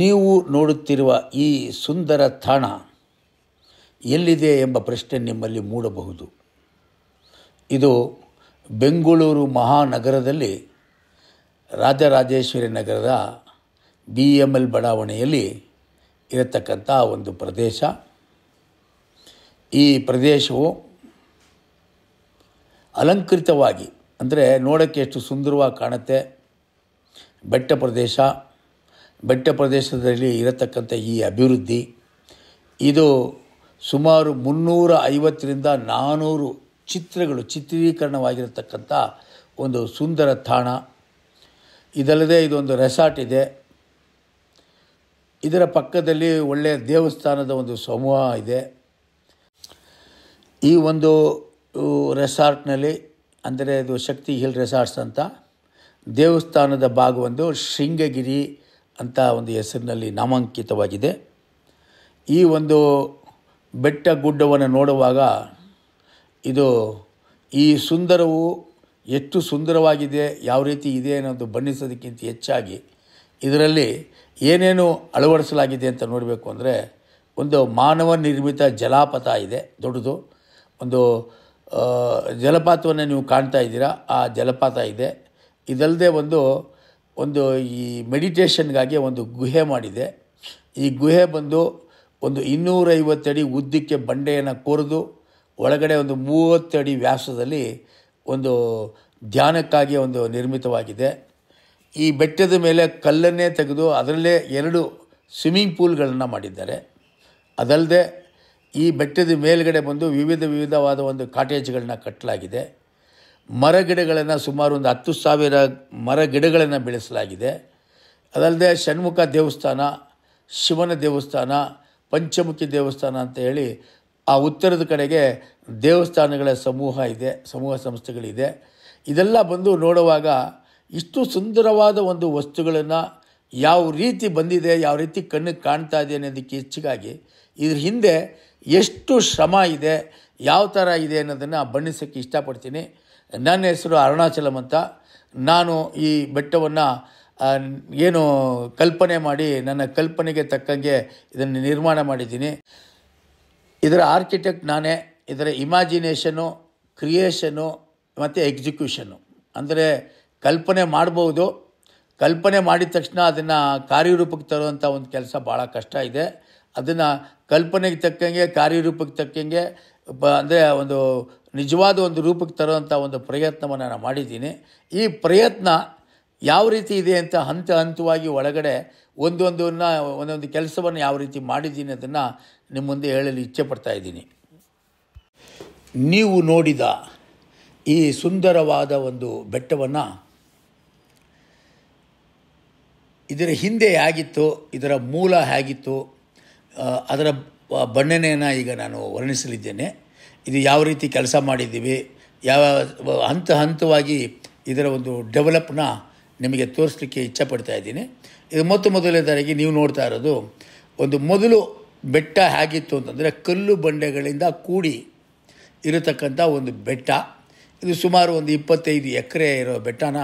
ನೀವು ನೋಡುತ್ತಿರುವ ಈ ಸುಂದರ ತಾಣ ಎಲ್ಲಿದೆ ಎಂಬ ಪ್ರಶ್ನೆ ನಿಮ್ಮಲ್ಲಿ ಮೂಡಬಹುದು ಇದು ಬೆಂಗಳೂರು ಮಹಾನಗರದಲ್ಲಿ ರಾಜರಾಜೇಶ್ವರಿ ನಗರದ ಬಿ ಎಮ್ ಎಲ್ ಬಡಾವಣೆಯಲ್ಲಿ ಇರತಕ್ಕಂಥ ಒಂದು ಪ್ರದೇಶ ಈ ಪ್ರದೇಶವು ಅಲಂಕೃತವಾಗಿ ಅಂದರೆ ನೋಡೋಕ್ಕೆ ಎಷ್ಟು ಸುಂದರವಾಗಿ ಕಾಣುತ್ತೆ ಬೆಟ್ಟ ಪ್ರದೇಶ ಬೆಟ್ಟ ಪ್ರದೇಶದಲ್ಲಿ ಇರತಕ್ಕಂಥ ಈ ಅಭಿವೃದ್ಧಿ ಇದು ಸುಮಾರು ಮುನ್ನೂರ ಐವತ್ತರಿಂದ ನಾನ್ನೂರು ಚಿತ್ರಗಳು ಚಿತ್ರೀಕರಣವಾಗಿರತಕ್ಕಂಥ ಒಂದು ಸುಂದರ ತಾಣ ಇದಲ್ಲದೆ ಇದೊಂದು ರೆಸಾರ್ಟ್ ಇದೆ ಇದರ ಪಕ್ಕದಲ್ಲಿ ಒಳ್ಳೆಯ ದೇವಸ್ಥಾನದ ಒಂದು ಸಮೂಹ ಇದೆ ಈ ಒಂದು ರೆಸಾರ್ಟ್ನಲ್ಲಿ ಅಂದರೆ ಇದು ಶಕ್ತಿ ಹಿಲ್ ರೆಸಾರ್ಟ್ಸ್ ಅಂತ ದೇವಸ್ಥಾನದ ಭಾಗವೊಂದು ಶೃಂಗಗಿರಿ ಅಂತ ಒಂದು ಹೆಸರಿನಲ್ಲಿ ನಾಮಾಂಕಿತವಾಗಿದೆ ಈ ಒಂದು ಬೆಟ್ಟ ಗುಡ್ಡವನ್ನು ನೋಡುವಾಗ ಇದು ಈ ಸುಂದರವು ಎಷ್ಟು ಸುಂದರವಾಗಿದೆ ಯಾವ ರೀತಿ ಇದೆ ಅನ್ನೋದು ಬಣ್ಣಿಸೋದಕ್ಕಿಂತ ಹೆಚ್ಚಾಗಿ ಇದರಲ್ಲಿ ಏನೇನು ಅಳವಡಿಸಲಾಗಿದೆ ಅಂತ ನೋಡಬೇಕು ಅಂದರೆ ಒಂದು ಮಾನವ ನಿರ್ಮಿತ ಜಲಾಪಾತ ಇದೆ ದೊಡ್ಡದು ಒಂದು ಜಲಪಾತವನ್ನು ನೀವು ಕಾಣ್ತಾ ಇದ್ದೀರಾ ಆ ಜಲಪಾತ ಇದೆ ಇದಲ್ಲದೆ ಒಂದು ಒಂದು ಈ ಮೆಡಿಟೇಷನ್ಗಾಗಿ ಒಂದು ಗುಹೆ ಮಾಡಿದೆ ಈ ಗುಹೆ ಬಂದು ಒಂದು ಅಡಿ ಉದ್ದಕ್ಕೆ ಬಂಡೆಯನ್ನು ಕೊರೆದು ಒಳಗಡೆ ಒಂದು ಅಡಿ ವ್ಯಾಸದಲ್ಲಿ ಒಂದು ಧ್ಯಾನಕ್ಕಾಗಿ ಒಂದು ನಿರ್ಮಿತವಾಗಿದೆ ಈ ಬೆಟ್ಟದ ಮೇಲೆ ಕಲ್ಲನ್ನೇ ತೆಗೆದು ಅದರಲ್ಲೇ ಎರಡು ಸ್ವಿಮ್ಮಿಂಗ್ ಪೂಲ್ಗಳನ್ನು ಮಾಡಿದ್ದಾರೆ ಅದಲ್ಲದೆ ಈ ಬೆಟ್ಟದ ಮೇಲ್ಗಡೆ ಬಂದು ವಿವಿಧ ವಿವಿಧವಾದ ಒಂದು ಕಾಟೇಜ್ಗಳನ್ನ ಕಟ್ಟಲಾಗಿದೆ ಮರಗಿಡಗಳನ್ನು ಸುಮಾರು ಒಂದು ಹತ್ತು ಸಾವಿರ ಮರಗಿಡಗಳನ್ನು ಬೆಳೆಸಲಾಗಿದೆ ಅದಲ್ಲದೆ ಷಣ್ಮುಖ ದೇವಸ್ಥಾನ ಶಿವನ ದೇವಸ್ಥಾನ ಪಂಚಮುಖಿ ದೇವಸ್ಥಾನ ಅಂತ ಹೇಳಿ ಆ ಉತ್ತರದ ಕಡೆಗೆ ದೇವಸ್ಥಾನಗಳ ಸಮೂಹ ಇದೆ ಸಮೂಹ ಸಂಸ್ಥೆಗಳಿದೆ ಇದೆಲ್ಲ ಬಂದು ನೋಡುವಾಗ ಇಷ್ಟು ಸುಂದರವಾದ ಒಂದು ವಸ್ತುಗಳನ್ನು ಯಾವ ರೀತಿ ಬಂದಿದೆ ಯಾವ ರೀತಿ ಕಣ್ಣಿಗೆ ಕಾಣ್ತಾ ಇದೆ ಅನ್ನೋದಕ್ಕೆ ಹೆಚ್ಚಿಗಾಗಿ ಇದ್ರ ಹಿಂದೆ ಎಷ್ಟು ಶ್ರಮ ಇದೆ ಯಾವ ಥರ ಇದೆ ಅನ್ನೋದನ್ನು ಬಣ್ಣಿಸೋಕ್ಕೆ ಇಷ್ಟಪಡ್ತೀನಿ ನನ್ನ ಹೆಸರು ಅರುಣಾಚಲಂ ಅಂತ ನಾನು ಈ ಬೆಟ್ಟವನ್ನು ಏನು ಕಲ್ಪನೆ ಮಾಡಿ ನನ್ನ ಕಲ್ಪನೆಗೆ ತಕ್ಕಂಗೆ ಇದನ್ನು ನಿರ್ಮಾಣ ಮಾಡಿದ್ದೀನಿ ಇದರ ಆರ್ಕಿಟೆಕ್ಟ್ ನಾನೇ ಇದರ ಇಮ್ಯಾಜಿನೇಷನು ಕ್ರಿಯೇಷನು ಮತ್ತು ಎಕ್ಸಿಕ್ಯೂಷನು ಅಂದರೆ ಕಲ್ಪನೆ ಮಾಡ್ಬೋದು ಕಲ್ಪನೆ ಮಾಡಿದ ತಕ್ಷಣ ಅದನ್ನು ಕಾರ್ಯರೂಪಕ್ಕೆ ತರುವಂಥ ಒಂದು ಕೆಲಸ ಭಾಳ ಕಷ್ಟ ಇದೆ ಅದನ್ನು ಕಲ್ಪನೆಗೆ ತಕ್ಕಂಗೆ ಕಾರ್ಯರೂಪಕ್ಕೆ ತಕ್ಕಂಗೆ ಬ ಅಂದರೆ ಒಂದು ನಿಜವಾದ ಒಂದು ರೂಪಕ್ಕೆ ತರುವಂಥ ಒಂದು ಪ್ರಯತ್ನವನ್ನು ನಾನು ಮಾಡಿದ್ದೀನಿ ಈ ಪ್ರಯತ್ನ ಯಾವ ರೀತಿ ಇದೆ ಅಂತ ಹಂತ ಹಂತವಾಗಿ ಒಳಗಡೆ ಒಂದೊಂದನ್ನು ಒಂದೊಂದು ಕೆಲಸವನ್ನು ಯಾವ ರೀತಿ ಮಾಡಿದ್ದೀನಿ ಅದನ್ನು ನಿಮ್ಮ ಮುಂದೆ ಹೇಳಲು ಇಚ್ಛೆ ಪಡ್ತಾ ಇದ್ದೀನಿ ನೀವು ನೋಡಿದ ಈ ಸುಂದರವಾದ ಒಂದು ಬೆಟ್ಟವನ್ನು ಇದರ ಹಿಂದೆ ಹೇಗಿತ್ತು ಇದರ ಮೂಲ ಹೇಗಿತ್ತು ಅದರ ಬಣ್ಣನೆಯನ್ನು ಈಗ ನಾನು ವರ್ಣಿಸಲಿದ್ದೇನೆ ಇದು ಯಾವ ರೀತಿ ಕೆಲಸ ಮಾಡಿದ್ದೀವಿ ಯಾವ ಹಂತ ಹಂತವಾಗಿ ಇದರ ಒಂದು ಡೆವಲಪ್ನ ನಿಮಗೆ ತೋರಿಸಲಿಕ್ಕೆ ಪಡ್ತಾ ಇದ್ದೀನಿ ಇದು ಮೊತ್ತ ಮೊದಲನೇದಾಗಿ ನೀವು ನೋಡ್ತಾ ಇರೋದು ಒಂದು ಮೊದಲು ಬೆಟ್ಟ ಹೇಗಿತ್ತು ಅಂತಂದರೆ ಕಲ್ಲು ಬಂಡೆಗಳಿಂದ ಕೂಡಿ ಇರತಕ್ಕಂಥ ಒಂದು ಬೆಟ್ಟ ಇದು ಸುಮಾರು ಒಂದು ಇಪ್ಪತ್ತೈದು ಎಕರೆ ಇರೋ ಬೆಟ್ಟನ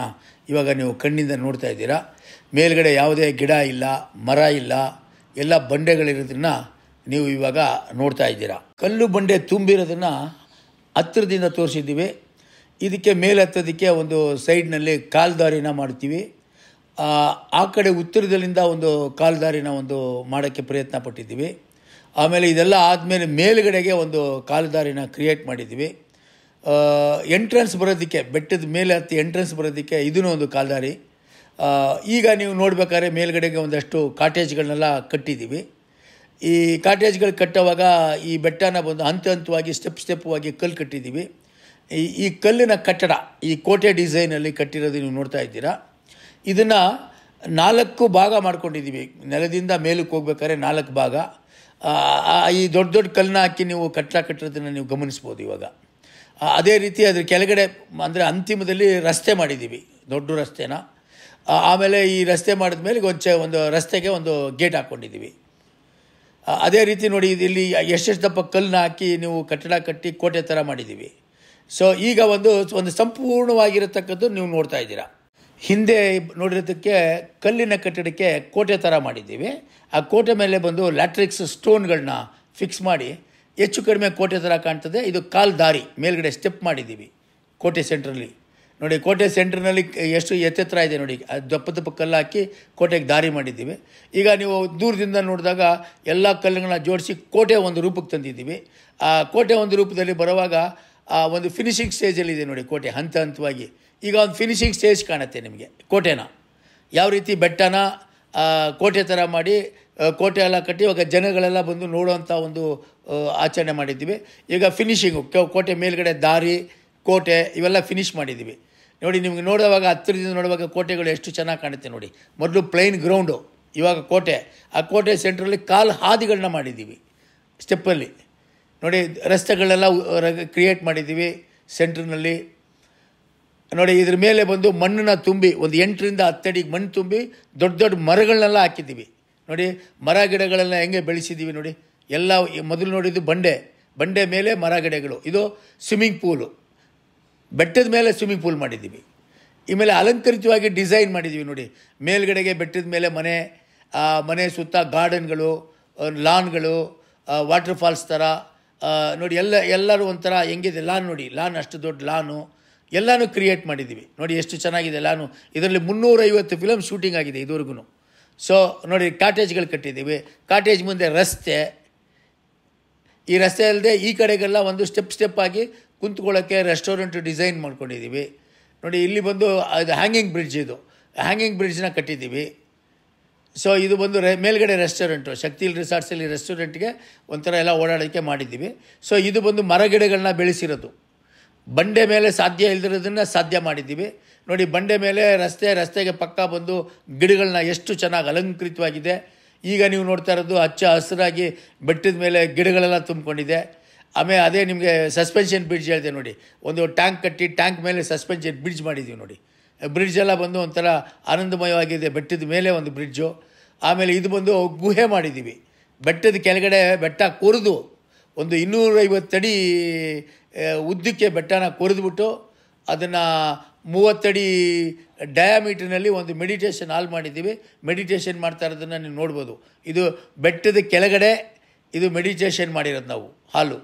ಇವಾಗ ನೀವು ಕಣ್ಣಿಂದ ನೋಡ್ತಾ ಇದ್ದೀರಾ ಮೇಲ್ಗಡೆ ಯಾವುದೇ ಗಿಡ ಇಲ್ಲ ಮರ ಇಲ್ಲ ಎಲ್ಲ ಬಂಡೆಗಳಿರೋದನ್ನು ನೀವು ಇವಾಗ ನೋಡ್ತಾ ಇದ್ದೀರಾ ಕಲ್ಲು ಬಂಡೆ ತುಂಬಿರೋದನ್ನು ಹತ್ತಿರದಿಂದ ತೋರಿಸಿದ್ದೀವಿ ಇದಕ್ಕೆ ಮೇಲೆ ಹತ್ತೋದಕ್ಕೆ ಒಂದು ಸೈಡ್ನಲ್ಲಿ ಕಾಲ್ದಾರಿನ ಮಾಡ್ತೀವಿ ಆ ಕಡೆ ಉತ್ತರದಲ್ಲಿಂದ ಒಂದು ಕಾಲ್ದಾರಿನ ಒಂದು ಮಾಡೋಕ್ಕೆ ಪ್ರಯತ್ನ ಪಟ್ಟಿದ್ದೀವಿ ಆಮೇಲೆ ಇದೆಲ್ಲ ಆದಮೇಲೆ ಮೇಲುಗಡೆಗೆ ಒಂದು ಕಾಲ್ದಾರಿನ ಕ್ರಿಯೇಟ್ ಮಾಡಿದ್ದೀವಿ ಎಂಟ್ರೆನ್ಸ್ ಬರೋದಕ್ಕೆ ಬೆಟ್ಟದ ಮೇಲೆ ಹತ್ತಿ ಎಂಟ್ರೆನ್ಸ್ ಬರೋದಕ್ಕೆ ಇದೂ ಒಂದು ಕಾಲ್ದಾರಿ ಈಗ ನೀವು ನೋಡ್ಬೇಕಾದ್ರೆ ಮೇಲುಗಡೆಗೆ ಒಂದಷ್ಟು ಕಾಟೇಜ್ಗಳನ್ನೆಲ್ಲ ಕಟ್ಟಿದ್ದೀವಿ ಈ ಕಾಟೇಜ್ಗಳು ಕಟ್ಟೋವಾಗ ಈ ಬೆಟ್ಟನ ಬಂದು ಹಂತ ಹಂತವಾಗಿ ಸ್ಟೆಪ್ ಸ್ಟೆಪ್ವಾಗಿ ಕಲ್ಲು ಕಟ್ಟಿದ್ದೀವಿ ಈ ಈ ಕಲ್ಲಿನ ಕಟ್ಟಡ ಈ ಕೋಟೆ ಡಿಸೈನಲ್ಲಿ ಕಟ್ಟಿರೋದು ನೀವು ನೋಡ್ತಾ ಇದ್ದೀರಾ ಇದನ್ನು ನಾಲ್ಕು ಭಾಗ ಮಾಡ್ಕೊಂಡಿದ್ದೀವಿ ನೆಲದಿಂದ ಮೇಲಕ್ಕೆ ಹೋಗ್ಬೇಕಾದ್ರೆ ನಾಲ್ಕು ಭಾಗ ಈ ದೊಡ್ಡ ದೊಡ್ಡ ಕಲ್ಲನ್ನ ಹಾಕಿ ನೀವು ಕಟ್ಟಡ ಕಟ್ಟಿರೋದನ್ನು ನೀವು ಗಮನಿಸ್ಬೋದು ಇವಾಗ ಅದೇ ರೀತಿ ಅದ್ರ ಕೆಳಗಡೆ ಅಂದರೆ ಅಂತಿಮದಲ್ಲಿ ರಸ್ತೆ ಮಾಡಿದ್ದೀವಿ ದೊಡ್ಡ ರಸ್ತೆನ ಆಮೇಲೆ ಈ ರಸ್ತೆ ಮಾಡಿದ ಮೇಲೆ ಒಂದು ಒಂದು ರಸ್ತೆಗೆ ಒಂದು ಗೇಟ್ ಹಾಕ್ಕೊಂಡಿದ್ದೀವಿ ಅದೇ ರೀತಿ ನೋಡಿ ಇಲ್ಲಿ ಎಷ್ಟೆಷ್ಟು ದಪ್ಪ ಕಲ್ಲನ್ನ ಹಾಕಿ ನೀವು ಕಟ್ಟಡ ಕಟ್ಟಿ ಕೋಟೆ ಥರ ಮಾಡಿದ್ದೀವಿ ಸೊ ಈಗ ಒಂದು ಒಂದು ಸಂಪೂರ್ಣವಾಗಿರತಕ್ಕದ್ದು ನೀವು ನೋಡ್ತಾ ಇದ್ದೀರಾ ಹಿಂದೆ ನೋಡಿರೋದಕ್ಕೆ ಕಲ್ಲಿನ ಕಟ್ಟಡಕ್ಕೆ ಕೋಟೆ ಥರ ಮಾಡಿದ್ದೀವಿ ಆ ಕೋಟೆ ಮೇಲೆ ಬಂದು ಲ್ಯಾಟ್ರಿಕ್ಸ್ ಸ್ಟೋನ್ಗಳನ್ನ ಫಿಕ್ಸ್ ಮಾಡಿ ಹೆಚ್ಚು ಕಡಿಮೆ ಕೋಟೆ ಥರ ಕಾಣ್ತದೆ ಇದು ಕಾಲ್ ದಾರಿ ಮೇಲ್ಗಡೆ ಸ್ಟೆಪ್ ಮಾಡಿದ್ದೀವಿ ಕೋಟೆ ಸೆಂಟ್ರಲ್ಲಿ ನೋಡಿ ಕೋಟೆ ಸೆಂಟ್ರ್ನಲ್ಲಿ ಎಷ್ಟು ಎತ್ತೆತ್ತರ ಇದೆ ನೋಡಿ ದಪ್ಪ ದಪ್ಪ ಕಲ್ಲು ಹಾಕಿ ಕೋಟೆಗೆ ದಾರಿ ಮಾಡಿದ್ದೀವಿ ಈಗ ನೀವು ದೂರದಿಂದ ನೋಡಿದಾಗ ಎಲ್ಲ ಕಲ್ಲುಗಳನ್ನ ಜೋಡಿಸಿ ಕೋಟೆ ಒಂದು ರೂಪಕ್ಕೆ ತಂದಿದ್ದೀವಿ ಆ ಕೋಟೆ ಒಂದು ರೂಪದಲ್ಲಿ ಬರುವಾಗ ಆ ಒಂದು ಫಿನಿಷಿಂಗ್ ಸ್ಟೇಜಲ್ಲಿದೆ ನೋಡಿ ಕೋಟೆ ಹಂತ ಹಂತವಾಗಿ ಈಗ ಒಂದು ಫಿನಿಷಿಂಗ್ ಸ್ಟೇಜ್ ಕಾಣುತ್ತೆ ನಿಮಗೆ ಕೋಟೆನ ಯಾವ ರೀತಿ ಬೆಟ್ಟನ ಕೋಟೆ ಥರ ಮಾಡಿ ಕೋಟೆ ಎಲ್ಲ ಕಟ್ಟಿ ಇವಾಗ ಜನಗಳೆಲ್ಲ ಬಂದು ನೋಡುವಂಥ ಒಂದು ಆಚರಣೆ ಮಾಡಿದ್ದೀವಿ ಈಗ ಫಿನಿಷಿಂಗು ಕೋಟೆ ಮೇಲುಗಡೆ ದಾರಿ ಕೋಟೆ ಇವೆಲ್ಲ ಫಿನಿಷ್ ಮಾಡಿದ್ದೀವಿ ನೋಡಿ ನಿಮಗೆ ನೋಡುವಾಗ ಹತ್ತಿರದಿಂದ ನೋಡುವಾಗ ಕೋಟೆಗಳು ಎಷ್ಟು ಚೆನ್ನಾಗಿ ಕಾಣುತ್ತೆ ನೋಡಿ ಮೊದಲು ಪ್ಲೈನ್ ಗ್ರೌಂಡು ಇವಾಗ ಕೋಟೆ ಆ ಕೋಟೆ ಸೆಂಟ್ರಲ್ಲಿ ಕಾಲು ಹಾದಿಗಳನ್ನ ಮಾಡಿದ್ದೀವಿ ಸ್ಟೆಪ್ಪಲ್ಲಿ ನೋಡಿ ರಸ್ತೆಗಳೆಲ್ಲ ಕ್ರಿಯೇಟ್ ಮಾಡಿದ್ದೀವಿ ಸೆಂಟ್ರ್ನಲ್ಲಿ ನೋಡಿ ಇದ್ರ ಮೇಲೆ ಬಂದು ಮಣ್ಣನ್ನು ತುಂಬಿ ಒಂದು ಎಂಟರಿಂದ ಹತ್ತಡಿಗೆ ಮಣ್ಣು ತುಂಬಿ ದೊಡ್ಡ ದೊಡ್ಡ ಮರಗಳನ್ನೆಲ್ಲ ಹಾಕಿದ್ದೀವಿ ನೋಡಿ ಮರ ಗಿಡಗಳೆಲ್ಲ ಹೆಂಗೆ ಬೆಳೆಸಿದ್ದೀವಿ ನೋಡಿ ಎಲ್ಲ ಮೊದಲು ನೋಡಿದ್ದು ಬಂಡೆ ಬಂಡೆ ಮೇಲೆ ಮರ ಗಿಡಗಳು ಇದು ಸ್ವಿಮ್ಮಿಂಗ್ ಪೂಲು ಬೆಟ್ಟದ ಮೇಲೆ ಸ್ವಿಮ್ಮಿಂಗ್ ಪೂಲ್ ಮಾಡಿದ್ದೀವಿ ಮೇಲೆ ಅಲಂಕರಿತವಾಗಿ ಡಿಸೈನ್ ಮಾಡಿದ್ದೀವಿ ನೋಡಿ ಮೇಲ್ಗಡೆಗೆ ಬೆಟ್ಟದ ಮೇಲೆ ಮನೆ ಮನೆ ಸುತ್ತ ಗಾರ್ಡನ್ಗಳು ಲಾನ್ಗಳು ವಾಟರ್ ಫಾಲ್ಸ್ ಥರ ನೋಡಿ ಎಲ್ಲ ಎಲ್ಲರೂ ಒಂಥರ ಹೆಂಗಿದೆ ಲಾನ್ ನೋಡಿ ಲಾನ್ ಅಷ್ಟು ದೊಡ್ಡ ಲಾನು ಎಲ್ಲಾನು ಕ್ರಿಯೇಟ್ ಮಾಡಿದ್ದೀವಿ ನೋಡಿ ಎಷ್ಟು ಚೆನ್ನಾಗಿದೆ ಲಾನು ಇದರಲ್ಲಿ ಮುನ್ನೂರೈವತ್ತು ಫಿಲಮ್ ಶೂಟಿಂಗ್ ಆಗಿದೆ ಇದುವರೆಗೂ ಸೊ ನೋಡಿ ಕಾಟೇಜ್ಗಳು ಕಟ್ಟಿದ್ದೀವಿ ಕಾಟೇಜ್ ಮುಂದೆ ರಸ್ತೆ ಈ ರಸ್ತೆ ಅಲ್ಲದೆ ಈ ಕಡೆಗೆಲ್ಲ ಒಂದು ಸ್ಟೆಪ್ ಸ್ಟೆಪ್ ಆಗಿ ಕುಂತ್ಕೊಳ್ಳೋಕ್ಕೆ ರೆಸ್ಟೋರೆಂಟ್ ಡಿಸೈನ್ ಮಾಡ್ಕೊಂಡಿದ್ದೀವಿ ನೋಡಿ ಇಲ್ಲಿ ಬಂದು ಅದು ಹ್ಯಾಂಗಿಂಗ್ ಬ್ರಿಡ್ಜ್ ಇದು ಹ್ಯಾಂಗಿಂಗ್ ಬ್ರಿಡ್ಜ್ನ ಕಟ್ಟಿದ್ದೀವಿ ಸೊ ಇದು ಬಂದು ರೆ ಮೇಲ್ಗಡೆ ರೆಸ್ಟೋರೆಂಟು ಶಕ್ತಿಲ್ ರಿಸಾರ್ಟ್ಸಲ್ಲಿ ರೆಸ್ಟೋರೆಂಟ್ಗೆ ಒಂಥರ ಎಲ್ಲ ಓಡಾಡೋಕ್ಕೆ ಮಾಡಿದ್ದೀವಿ ಸೊ ಇದು ಬಂದು ಮರಗಿಡಗಳನ್ನ ಬೆಳೆಸಿರೋದು ಬಂಡೆ ಮೇಲೆ ಸಾಧ್ಯ ಇಲ್ದಿರೋದನ್ನು ಸಾಧ್ಯ ಮಾಡಿದ್ದೀವಿ ನೋಡಿ ಬಂಡೆ ಮೇಲೆ ರಸ್ತೆ ರಸ್ತೆಗೆ ಪಕ್ಕ ಬಂದು ಗಿಡಗಳನ್ನ ಎಷ್ಟು ಚೆನ್ನಾಗಿ ಅಲಂಕೃತವಾಗಿದೆ ಈಗ ನೀವು ನೋಡ್ತಾ ಇರೋದು ಹಚ್ಚ ಹಸಿರಾಗಿ ಬೆಟ್ಟದ ಮೇಲೆ ಗಿಡಗಳೆಲ್ಲ ತುಂಬಿಕೊಂಡಿದೆ ಆಮೇಲೆ ಅದೇ ನಿಮಗೆ ಸಸ್ಪೆನ್ಷನ್ ಬ್ರಿಡ್ಜ್ ಹೇಳಿದೆ ನೋಡಿ ಒಂದು ಟ್ಯಾಂಕ್ ಕಟ್ಟಿ ಟ್ಯಾಂಕ್ ಮೇಲೆ ಸಸ್ಪೆನ್ಷನ್ ಬ್ರಿಡ್ಜ್ ಮಾಡಿದ್ದೀವಿ ನೋಡಿ ಬ್ರಿಡ್ಜ್ ಎಲ್ಲ ಬಂದು ಒಂಥರ ಆನಂದಮಯವಾಗಿದೆ ಬೆಟ್ಟದ ಮೇಲೆ ಒಂದು ಬ್ರಿಡ್ಜು ಆಮೇಲೆ ಇದು ಬಂದು ಗುಹೆ ಮಾಡಿದ್ದೀವಿ ಬೆಟ್ಟದ ಕೆಳಗಡೆ ಬೆಟ್ಟ ಕೊರೆದು ಒಂದು ಇನ್ನೂರೈವತ್ತಡಿ ಉದ್ದಕ್ಕೆ ಬೆಟ್ಟನ ಕೊರೆದುಬಿಟ್ಟು ಅದನ್ನು ಮೂವತ್ತಡಿ ಡಯಾಮೀಟರ್ನಲ್ಲಿ ಒಂದು ಮೆಡಿಟೇಷನ್ ಹಾಲ್ ಮಾಡಿದ್ದೀವಿ ಮೆಡಿಟೇಷನ್ ಮಾಡ್ತಾ ಇರೋದನ್ನು ನೀವು ನೋಡ್ಬೋದು ಇದು ಬೆಟ್ಟದ ಕೆಳಗಡೆ ಇದು ಮೆಡಿಟೇಷನ್ ಮಾಡಿರೋದು ನಾವು ಹಾಲು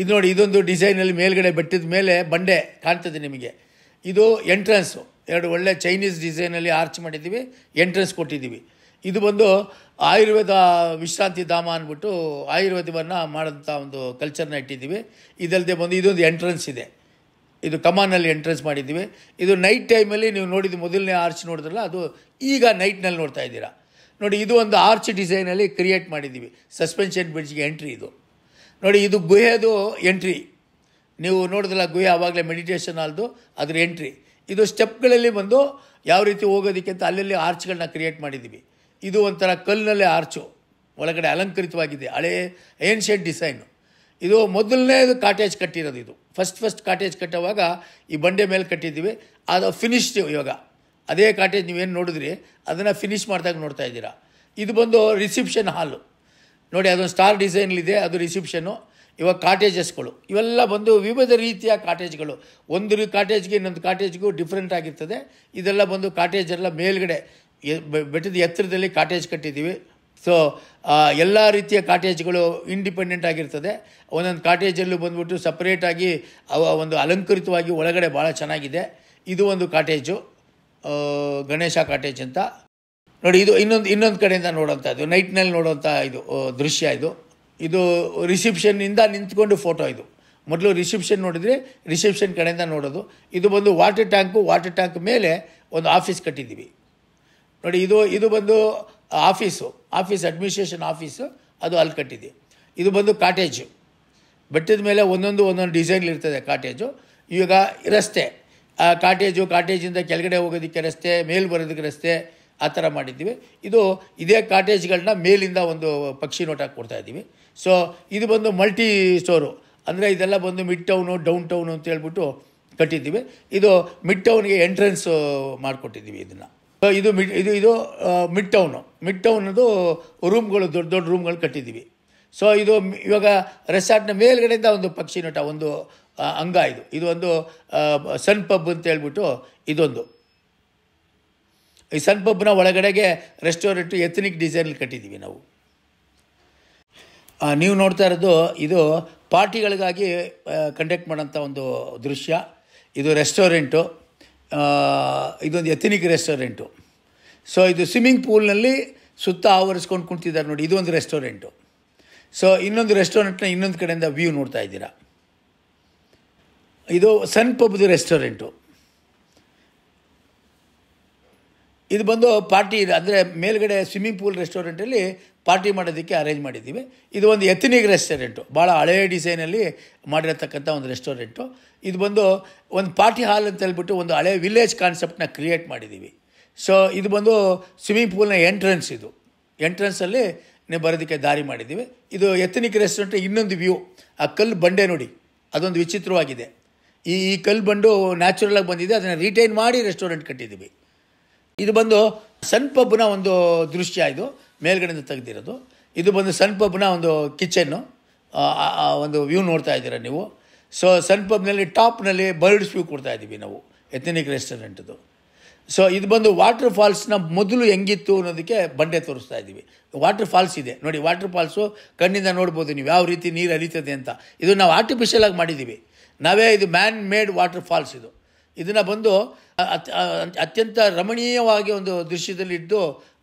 ಇದು ನೋಡಿ ಇದೊಂದು ಡಿಸೈನಲ್ಲಿ ಮೇಲ್ಗಡೆ ಬೆಟ್ಟಿದ ಮೇಲೆ ಬಂಡೆ ಕಾಣ್ತದೆ ನಿಮಗೆ ಇದು ಎಂಟ್ರೆನ್ಸು ಎರಡು ಒಳ್ಳೆ ಚೈನೀಸ್ ಡಿಸೈನಲ್ಲಿ ಆರ್ಚ್ ಮಾಡಿದ್ದೀವಿ ಎಂಟ್ರೆನ್ಸ್ ಕೊಟ್ಟಿದ್ದೀವಿ ಇದು ಬಂದು ಆಯುರ್ವೇದ ವಿಶ್ರಾಂತಿ ಧಾಮ ಅಂದ್ಬಿಟ್ಟು ಆಯುರ್ವೇದವನ್ನು ಮಾಡೋಂಥ ಒಂದು ಕಲ್ಚರ್ನ ಇಟ್ಟಿದ್ದೀವಿ ಇದಲ್ಲದೆ ಬಂದು ಇದೊಂದು ಎಂಟ್ರೆನ್ಸ್ ಇದೆ ಇದು ಕಮಾನಲ್ಲಿ ಎಂಟ್ರೆನ್ಸ್ ಮಾಡಿದ್ದೀವಿ ಇದು ನೈಟ್ ಟೈಮಲ್ಲಿ ನೀವು ನೋಡಿದ ಮೊದಲನೇ ಆರ್ಚ್ ನೋಡಿದ್ರಲ್ಲ ಅದು ಈಗ ನೈಟ್ನಲ್ಲಿ ನೋಡ್ತಾ ಇದ್ದೀರಾ ನೋಡಿ ಇದು ಒಂದು ಆರ್ಚ್ ಡಿಸೈನಲ್ಲಿ ಕ್ರಿಯೇಟ್ ಮಾಡಿದ್ದೀವಿ ಸಸ್ಪೆನ್ಷನ್ ಬ್ರಿಡ್ಜ್ಗೆ ಎಂಟ್ರಿ ಇದು ನೋಡಿ ಇದು ಗುಹೆದು ಎಂಟ್ರಿ ನೀವು ನೋಡಿದ್ರಲ್ಲ ಗುಹೆ ಆವಾಗಲೇ ಮೆಡಿಟೇಷನ್ ಆಲ್ದು ಅದರ ಎಂಟ್ರಿ ಇದು ಸ್ಟೆಪ್ಗಳಲ್ಲಿ ಬಂದು ಯಾವ ರೀತಿ ಹೋಗೋದಕ್ಕೆ ಅಂತ ಅಲ್ಲಲ್ಲಿ ಆರ್ಚ್ಗಳನ್ನ ಕ್ರಿಯೇಟ್ ಮಾಡಿದ್ದೀವಿ ಇದು ಒಂಥರ ಕಲ್ಲಿನಲ್ಲೇ ಆರ್ಚು ಒಳಗಡೆ ಅಲಂಕೃತವಾಗಿದೆ ಹಳೇ ಏನ್ಷಿಯಂಟ್ ಡಿಸೈನು ಇದು ಮೊದಲನೇದು ಕಾಟೇಜ್ ಕಟ್ಟಿರೋದು ಇದು ಫಸ್ಟ್ ಫಸ್ಟ್ ಕಾಟೇಜ್ ಕಟ್ಟುವಾಗ ಈ ಬಂಡೆ ಮೇಲೆ ಕಟ್ಟಿದ್ದೀವಿ ಅದು ಫಿನಿಶ್ ಇವಾಗ ಅದೇ ಕಾಟೇಜ್ ನೀವೇನು ನೋಡಿದ್ರಿ ಅದನ್ನು ಫಿನಿಶ್ ಮಾಡಿದಾಗ ನೋಡ್ತಾ ಇದ್ದೀರಾ ಇದು ಬಂದು ರಿಸೆಪ್ಷನ್ ಹಾಲು ನೋಡಿ ಅದೊಂದು ಸ್ಟಾರ್ ಡಿಸೈನ್ಲಿದೆ ಅದು ರಿಸೆಪ್ಷನ್ನು ಇವಾಗ ಕಾಟೇಜಸ್ಗಳು ಇವೆಲ್ಲ ಬಂದು ವಿವಿಧ ರೀತಿಯ ಕಾಟೇಜ್ಗಳು ಒಂದು ಕಾಟೇಜ್ಗೆ ಇನ್ನೊಂದು ಕಾಟೇಜ್ಗೂ ಡಿಫ್ರೆಂಟ್ ಆಗಿರ್ತದೆ ಇದೆಲ್ಲ ಬಂದು ಕಾಟೇಜ್ ಎಲ್ಲ ಮೇಲ್ಗಡೆ ಬೆಟ್ಟದ ಎತ್ತರದಲ್ಲಿ ಕಾಟೇಜ್ ಕಟ್ಟಿದ್ದೀವಿ ಸೊ ಎಲ್ಲ ರೀತಿಯ ಕಾಟೇಜ್ಗಳು ಇಂಡಿಪೆಂಡೆಂಟ್ ಆಗಿರ್ತದೆ ಒಂದೊಂದು ಕಾಟೇಜಲ್ಲೂ ಬಂದ್ಬಿಟ್ಟು ಸಪ್ರೇಟಾಗಿ ಅವ ಒಂದು ಅಲಂಕೃತವಾಗಿ ಒಳಗಡೆ ಭಾಳ ಚೆನ್ನಾಗಿದೆ ಇದು ಒಂದು ಕಾಟೇಜು ಗಣೇಶ ಕಾಟೇಜ್ ಅಂತ ನೋಡಿ ಇದು ಇನ್ನೊಂದು ಇನ್ನೊಂದು ಕಡೆಯಿಂದ ಇದು ನೈಟ್ನಲ್ಲಿ ನೋಡೋಂಥ ಇದು ದೃಶ್ಯ ಇದು ಇದು ರಿಸೆಪ್ಷನ್ನಿಂದ ನಿಂತ್ಕೊಂಡು ಫೋಟೋ ಇದು ಮೊದಲು ರಿಸೆಪ್ಷನ್ ನೋಡಿದರೆ ರಿಸೆಪ್ಷನ್ ಕಡೆಯಿಂದ ನೋಡೋದು ಇದು ಬಂದು ವಾಟರ್ ಟ್ಯಾಂಕು ವಾಟರ್ ಟ್ಯಾಂಕ್ ಮೇಲೆ ಒಂದು ಆಫೀಸ್ ಕಟ್ಟಿದ್ದೀವಿ ನೋಡಿ ಇದು ಇದು ಬಂದು ಆಫೀಸು ಆಫೀಸ್ ಅಡ್ಮಿನಿಸ್ಟ್ರೇಷನ್ ಆಫೀಸು ಅದು ಅಲ್ಲಿ ಕಟ್ಟಿದೆ ಇದು ಬಂದು ಕಾಟೇಜು ಬೆಟ್ಟದ ಮೇಲೆ ಒಂದೊಂದು ಒಂದೊಂದು ಡಿಸೈನ್ಲಿರ್ತದೆ ಕಾಟೇಜು ಇವಾಗ ರಸ್ತೆ ಕಾಟೇಜು ಕಾಟೇಜಿಂದ ಕೆಳಗಡೆ ಹೋಗೋದಕ್ಕೆ ರಸ್ತೆ ಮೇಲೆ ಬರೋದಕ್ಕೆ ರಸ್ತೆ ಆ ಥರ ಮಾಡಿದ್ದೀವಿ ಇದು ಇದೇ ಕಾಟೇಜ್ಗಳನ್ನ ಮೇಲಿಂದ ಒಂದು ಪಕ್ಷಿ ನೋಟ ಇದ್ದೀವಿ ಸೊ ಇದು ಬಂದು ಮಲ್ಟಿ ಸ್ಟೋರು ಅಂದರೆ ಇದೆಲ್ಲ ಬಂದು ಮಿಡ್ ಟೌನು ಡೌನ್ ಟೌನು ಅಂತ ಹೇಳ್ಬಿಟ್ಟು ಕಟ್ಟಿದ್ದೀವಿ ಇದು ಮಿಡ್ ಟೌನ್ಗೆ ಎಂಟ್ರೆನ್ಸು ಮಾಡಿಕೊಟ್ಟಿದ್ದೀವಿ ಇದನ್ನು ಸೊ ಇದು ಮಿಡ್ ಇದು ಇದು ಮಿಡ್ ಟೌನು ಮಿಡ್ ಟೌನದು ರೂಮ್ಗಳು ದೊಡ್ಡ ದೊಡ್ಡ ರೂಮ್ಗಳು ಕಟ್ಟಿದ್ದೀವಿ ಸೊ ಇದು ಇವಾಗ ರೆಸಾರ್ಟ್ನ ಮೇಲ್ಗಡೆಯಿಂದ ಒಂದು ಪಕ್ಷಿ ನೋಟ ಒಂದು ಅಂಗ ಇದು ಇದು ಒಂದು ಸನ್ ಪಬ್ ಅಂತ ಹೇಳ್ಬಿಟ್ಟು ಇದೊಂದು ಈ ಸನ್ ಪಬ್ನ ಒಳಗಡೆಗೆ ರೆಸ್ಟೋರೆಂಟು ಎಥನಿಕ್ ಡಿಸೈನಲ್ಲಿ ಕಟ್ಟಿದ್ದೀವಿ ನಾವು ನೀವು ನೋಡ್ತಾ ಇರೋದು ಇದು ಪಾರ್ಟಿಗಳಿಗಾಗಿ ಕಂಡಕ್ಟ್ ಮಾಡೋಂಥ ಒಂದು ದೃಶ್ಯ ಇದು ರೆಸ್ಟೋರೆಂಟು ಇದೊಂದು ಎಥನಿಕ್ ರೆಸ್ಟೋರೆಂಟು ಸೊ ಇದು ಸ್ವಿಮ್ಮಿಂಗ್ ಪೂಲ್ನಲ್ಲಿ ಸುತ್ತ ಆವರಿಸ್ಕೊಂಡು ಕುಂತಿದ್ದಾರೆ ನೋಡಿ ಇದೊಂದು ರೆಸ್ಟೋರೆಂಟು ಸೊ ಇನ್ನೊಂದು ರೆಸ್ಟೋರೆಂಟ್ನ ಇನ್ನೊಂದು ಕಡೆಯಿಂದ ವ್ಯೂ ನೋಡ್ತಾ ಇದ್ದೀರಾ ಇದು ಸನ್ ಪಬ್ದು ರೆಸ್ಟೋರೆಂಟು ಇದು ಬಂದು ಪಾರ್ಟಿ ಇದೆ ಅಂದರೆ ಮೇಲ್ಗಡೆ ಸ್ವಿಮ್ಮಿಂಗ್ ಪೂಲ್ ರೆಸ್ಟೋರೆಂಟಲ್ಲಿ ಪಾರ್ಟಿ ಮಾಡೋದಕ್ಕೆ ಅರೇಂಜ್ ಮಾಡಿದ್ದೀವಿ ಇದು ಒಂದು ಎಥನಿಕ್ ರೆಸ್ಟೋರೆಂಟು ಭಾಳ ಹಳೆಯ ಡಿಸೈನಲ್ಲಿ ಮಾಡಿರತಕ್ಕಂಥ ಒಂದು ರೆಸ್ಟೋರೆಂಟು ಇದು ಬಂದು ಒಂದು ಪಾರ್ಟಿ ಹಾಲ್ ಅಂತ ಹೇಳ್ಬಿಟ್ಟು ಒಂದು ಹಳೆ ವಿಲೇಜ್ ಕಾನ್ಸೆಪ್ಟನ್ನ ಕ್ರಿಯೇಟ್ ಮಾಡಿದ್ದೀವಿ ಸೊ ಇದು ಬಂದು ಸ್ವಿಮ್ಮಿಂಗ್ ಪೂಲ್ನ ಎಂಟ್ರೆನ್ಸ್ ಇದು ಎಂಟ್ರೆನ್ಸಲ್ಲಿ ನೀವು ಬರೋದಕ್ಕೆ ದಾರಿ ಮಾಡಿದ್ದೀವಿ ಇದು ಎಥನಿಕ್ ರೆಸ್ಟೋರೆಂಟ್ ಇನ್ನೊಂದು ವ್ಯೂ ಆ ಕಲ್ಲು ಬಂಡೆ ನೋಡಿ ಅದೊಂದು ವಿಚಿತ್ರವಾಗಿದೆ ಈ ಕಲ್ಲು ಬಂಡು ನ್ಯಾಚುರಲಾಗಿ ಬಂದಿದೆ ಅದನ್ನು ರಿಟೈನ್ ಮಾಡಿ ರೆಸ್ಟೋರೆಂಟ್ ಕಟ್ಟಿದ್ದೀವಿ ಇದು ಬಂದು ಸನ್ ಪಬ್ನ ಒಂದು ದೃಶ್ಯ ಇದು ಮೇಲ್ಗಡೆಯಿಂದ ತೆಗೆದಿರೋದು ಇದು ಬಂದು ಸನ್ ಪಬ್ನ ಒಂದು ಕಿಚನ್ನು ಒಂದು ವ್ಯೂ ನೋಡ್ತಾ ಇದ್ದೀರಾ ನೀವು ಸೊ ಸನ್ ಪಬ್ನಲ್ಲಿ ಟಾಪ್ನಲ್ಲಿ ಬರ್ಡ್ಸ್ ವ್ಯೂ ಕೊಡ್ತಾ ಇದ್ದೀವಿ ನಾವು ಎಥನಿಕ್ ರೆಸ್ಟೋರೆಂಟ್ದು ಸೊ ಇದು ಬಂದು ವಾಟರ್ ಫಾಲ್ಸ್ನ ಮೊದಲು ಹೆಂಗಿತ್ತು ಅನ್ನೋದಕ್ಕೆ ಬಂಡೆ ತೋರಿಸ್ತಾ ಇದ್ದೀವಿ ವಾಟರ್ ಫಾಲ್ಸ್ ಇದೆ ನೋಡಿ ವಾಟರ್ ಫಾಲ್ಸು ಕಣ್ಣಿಂದ ನೋಡ್ಬೋದು ನೀವು ಯಾವ ರೀತಿ ನೀರು ಹರಿತದೆ ಅಂತ ಇದು ನಾವು ಆರ್ಟಿಫಿಷಿಯಲ್ ಆಗಿ ಮಾಡಿದ್ದೀವಿ ನಾವೇ ಇದು ಮ್ಯಾನ್ ಮೇಡ್ ವಾಟರ್ ಫಾಲ್ಸ್ ಇದು ಇದನ್ನು ಬಂದು ಅತ್ಯಂತ ರಮಣೀಯವಾಗಿ ಒಂದು ದೃಶ್ಯದಲ್ಲಿದ್ದು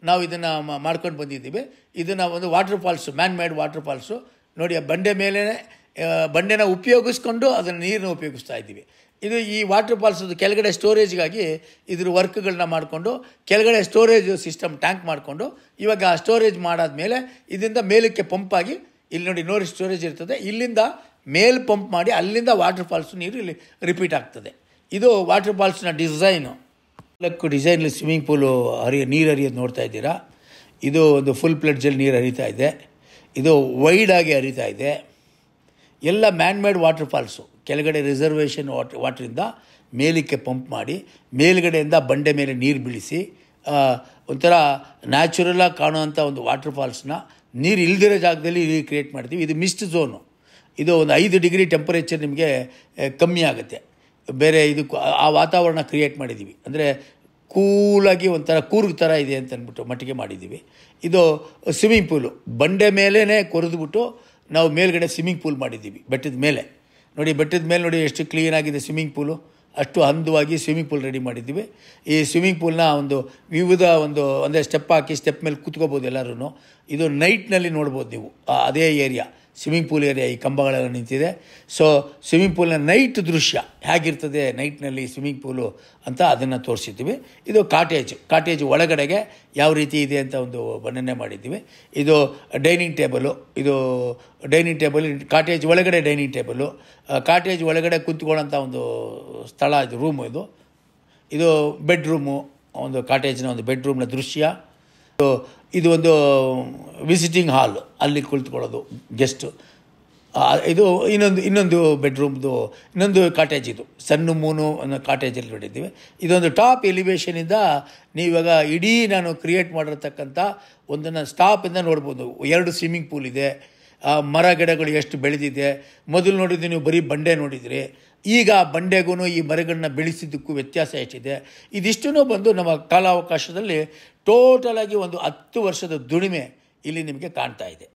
ನಾವು ಇದನ್ನು ಮಾಡ್ಕೊಂಡು ಬಂದಿದ್ದೀವಿ ಇದನ್ನು ಒಂದು waterfalls man made waterfalls ನೋಡಿ ಆ ಬಂಡೆ ಮೇಲೆ ಬಂಡೆನ ಉಪಯೋಗಿಸ್ಕೊಂಡು ಅದನ್ನು ನೀರನ್ನು ಉಪಯೋಗಿಸ್ತಾ ಇದ್ದೀವಿ ಇದು ಈ ವಾಟರ್ ಫಾಲ್ಸದು ಕೆಳಗಡೆ ಸ್ಟೋರೇಜ್ಗಾಗಿ ಇದ್ರ ವರ್ಕ್ಗಳನ್ನ ಮಾಡಿಕೊಂಡು ಕೆಳಗಡೆ ಸ್ಟೋರೇಜ್ ಸಿಸ್ಟಮ್ ಟ್ಯಾಂಕ್ ಮಾಡಿಕೊಂಡು ಇವಾಗ ಆ ಸ್ಟೋರೇಜ್ ಮೇಲೆ ಇದರಿಂದ ಮೇಲಕ್ಕೆ ಪಂಪಾಗಿ ಇಲ್ಲಿ ನೋಡಿ ನೋಡಿ ಸ್ಟೋರೇಜ್ ಇರ್ತದೆ ಇಲ್ಲಿಂದ ಮೇಲ್ ಪಂಪ್ ಮಾಡಿ ಅಲ್ಲಿಂದ ವಾಟರ್ ಫಾಲ್ಸ್ ನೀರು ಇಲ್ಲಿ ರಿಪೀಟ್ ಆಗ್ತದೆ ಇದು ವಾಟರ್ ಫಾಲ್ಸ್ನ ಡಿಸೈನು ನಾಲ್ಕು ಡಿಸೈನಲ್ಲಿ ಸ್ವಿಮ್ಮಿಂಗ್ ಪೂಲು ಹರಿಯ ನೀರು ಹರಿಯೋದು ನೋಡ್ತಾ ಇದ್ದೀರಾ ಇದು ಒಂದು ಫುಲ್ ಪ್ಲಡ್ಜಲ್ಲಿ ನೀರು ಹರಿತಾ ಇದೆ ಇದು ವೈಡಾಗಿ ಹರಿತಾ ಇದೆ ಎಲ್ಲ ಮ್ಯಾನ್ ಮೇಡ್ ವಾಟರ್ ಫಾಲ್ಸು ಕೆಳಗಡೆ ರಿಸರ್ವೇಷನ್ ವಾಟರ್ ವಾಟ್ರಿಂದ ಮೇಲಕ್ಕೆ ಪಂಪ್ ಮಾಡಿ ಮೇಲುಗಡೆಯಿಂದ ಬಂಡೆ ಮೇಲೆ ನೀರು ಬೀಳಿಸಿ ಒಂಥರ ನ್ಯಾಚುರಲಾಗಿ ಕಾಣುವಂಥ ಒಂದು ವಾಟರ್ ಫಾಲ್ಸ್ನ ನೀರು ಇಲ್ದಿರೋ ಜಾಗದಲ್ಲಿ ಕ್ರಿಯೇಟ್ ಮಾಡ್ತೀವಿ ಇದು ಮಿಸ್ಟ್ ಝೋನು ಇದು ಒಂದು ಐದು ಡಿಗ್ರಿ ಟೆಂಪರೇಚರ್ ನಿಮಗೆ ಕಮ್ಮಿ ಆಗುತ್ತೆ ಬೇರೆ ಇದಕ್ಕೂ ಆ ವಾತಾವರಣ ಕ್ರಿಯೇಟ್ ಮಾಡಿದ್ದೀವಿ ಅಂದರೆ ಕೂಲಾಗಿ ಒಂಥರ ಕೂರ್ಗ ಥರ ಇದೆ ಅಂತ ಮಟ್ಟಿಗೆ ಮಾಡಿದ್ದೀವಿ ಇದು ಸ್ವಿಮ್ಮಿಂಗ್ ಪೂಲು ಬಂಡೆ ಮೇಲೇ ಕೊರೆದುಬಿಟ್ಟು ನಾವು ಮೇಲ್ಗಡೆ ಸ್ವಿಮ್ಮಿಂಗ್ ಪೂಲ್ ಮಾಡಿದ್ದೀವಿ ಬೆಟ್ಟದ ಮೇಲೆ ನೋಡಿ ಬೆಟ್ಟದ ಮೇಲೆ ನೋಡಿ ಎಷ್ಟು ಕ್ಲೀನಾಗಿದೆ ಸ್ವಿಮ್ಮಿಂಗ್ ಪೂಲು ಅಷ್ಟು ಅಂದವಾಗಿ ಸ್ವಿಮ್ಮಿಂಗ್ ಪೂಲ್ ರೆಡಿ ಮಾಡಿದ್ದೀವಿ ಈ ಸ್ವಿಮ್ಮಿಂಗ್ ಪೂಲ್ನ ಒಂದು ವಿವಿಧ ಒಂದು ಅಂದರೆ ಸ್ಟೆಪ್ ಹಾಕಿ ಸ್ಟೆಪ್ ಮೇಲೆ ಕೂತ್ಕೋಬೋದು ಎಲ್ಲರೂ ಇದು ನೈಟ್ನಲ್ಲಿ ನೋಡ್ಬೋದು ನೀವು ಅದೇ ಏರಿಯಾ ಸ್ವಿಮ್ಮಿಂಗ್ ಪೂಲ್ ಏರಿಯಾ ಈ ಕಂಬಗಳೆಲ್ಲ ನಿಂತಿದೆ ಸೊ ಸ್ವಿಮ್ಮಿಂಗ್ ಪೂಲ್ನ ನೈಟ್ ದೃಶ್ಯ ಹೇಗಿರ್ತದೆ ನೈಟ್ನಲ್ಲಿ ಸ್ವಿಮ್ಮಿಂಗ್ ಪೂಲು ಅಂತ ಅದನ್ನು ತೋರಿಸಿದ್ವಿ ಇದು ಕಾಟೇಜ್ ಕಾಟೇಜ್ ಒಳಗಡೆಗೆ ಯಾವ ರೀತಿ ಇದೆ ಅಂತ ಒಂದು ವರ್ಣನೆ ಮಾಡಿದ್ದೀವಿ ಇದು ಡೈನಿಂಗ್ ಟೇಬಲು ಇದು ಡೈನಿಂಗ್ ಟೇಬಲ್ ಕಾಟೇಜ್ ಒಳಗಡೆ ಡೈನಿಂಗ್ ಟೇಬಲು ಕಾಟೇಜ್ ಒಳಗಡೆ ಕುಂತ್ಕೊಳ್ಳೋಂಥ ಒಂದು ಸ್ಥಳ ಇದು ರೂಮು ಇದು ಇದು ಬೆಡ್ರೂಮು ಒಂದು ಕಾಟೇಜ್ನ ಒಂದು ಬೆಡ್ರೂಮ್ನ ದೃಶ್ಯ ಇದು ಒಂದು ವಿಸಿಟಿಂಗ್ ಹಾಲ್ ಅಲ್ಲಿ ಕುಳಿತುಕೊಳ್ಳೋದು ಗೆಸ್ಟು ಇದು ಇನ್ನೊಂದು ಇನ್ನೊಂದು ಬೆಡ್ರೂಮ್ದು ಇನ್ನೊಂದು ಕಾಟೇಜ್ ಇದು ಸಣ್ಣ ಮೂನು ಅನ್ನೋ ಕಾಟೇಜಲ್ಲಿ ನೋಡಿದ್ದೀವಿ ಇದೊಂದು ಟಾಪ್ ಎಲಿವೇಷನಿಂದ ನೀವಾಗ ಇಡೀ ನಾನು ಕ್ರಿಯೇಟ್ ಮಾಡಿರ್ತಕ್ಕಂಥ ಒಂದನ್ನು ಸ್ಟಾಪಿಂದ ನೋಡ್ಬೋದು ಎರಡು ಸ್ವಿಮ್ಮಿಂಗ್ ಪೂಲ್ ಇದೆ ಮರ ಗಿಡಗಳು ಎಷ್ಟು ಬೆಳೆದಿದೆ ಮೊದಲು ನೋಡಿದ್ದು ನೀವು ಬರೀ ಬಂಡೆ ನೋಡಿದಿರಿ ಈಗ ಬಂಡೆಗೂ ಈ ಮರಗಳನ್ನ ಬೆಳೆಸಿದ್ದಕ್ಕೂ ವ್ಯತ್ಯಾಸ ಎಷ್ಟಿದೆ ಇದಿಷ್ಟೂ ಬಂದು ನಮ್ಮ ಕಾಲಾವಕಾಶದಲ್ಲಿ ಟೋಟಲಾಗಿ ಒಂದು ಹತ್ತು ವರ್ಷದ ದುಡಿಮೆ ಇಲ್ಲಿ ನಿಮಗೆ ಕಾಣ್ತಾ ಇದೆ